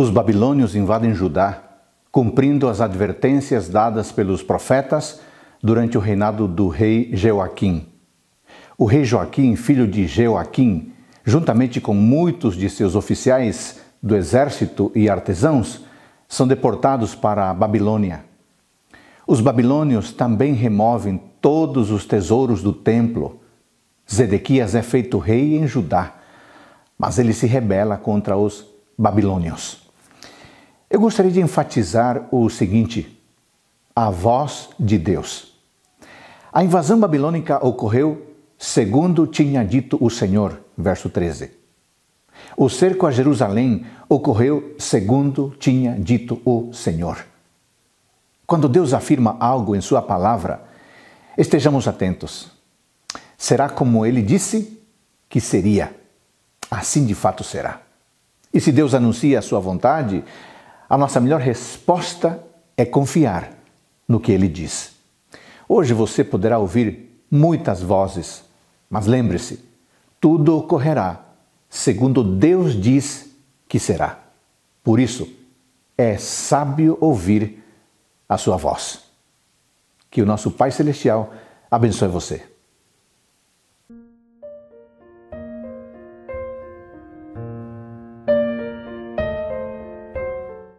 Os babilônios invadem Judá, cumprindo as advertências dadas pelos profetas durante o reinado do rei Jeoaquim. O rei Joaquim, filho de Jeoaquim, juntamente com muitos de seus oficiais do exército e artesãos, são deportados para a Babilônia. Os babilônios também removem todos os tesouros do templo. Zedequias é feito rei em Judá, mas ele se rebela contra os babilônios. Eu gostaria de enfatizar o seguinte: a voz de Deus. A invasão babilônica ocorreu segundo tinha dito o Senhor, verso 13. O cerco a Jerusalém ocorreu segundo tinha dito o Senhor. Quando Deus afirma algo em Sua palavra, estejamos atentos. Será como ele disse que seria. Assim de fato será. E se Deus anuncia a sua vontade, a nossa melhor resposta é confiar no que ele diz. Hoje você poderá ouvir muitas vozes, mas lembre-se, tudo ocorrerá segundo Deus diz que será. Por isso, é sábio ouvir a sua voz. Que o nosso Pai Celestial abençoe você.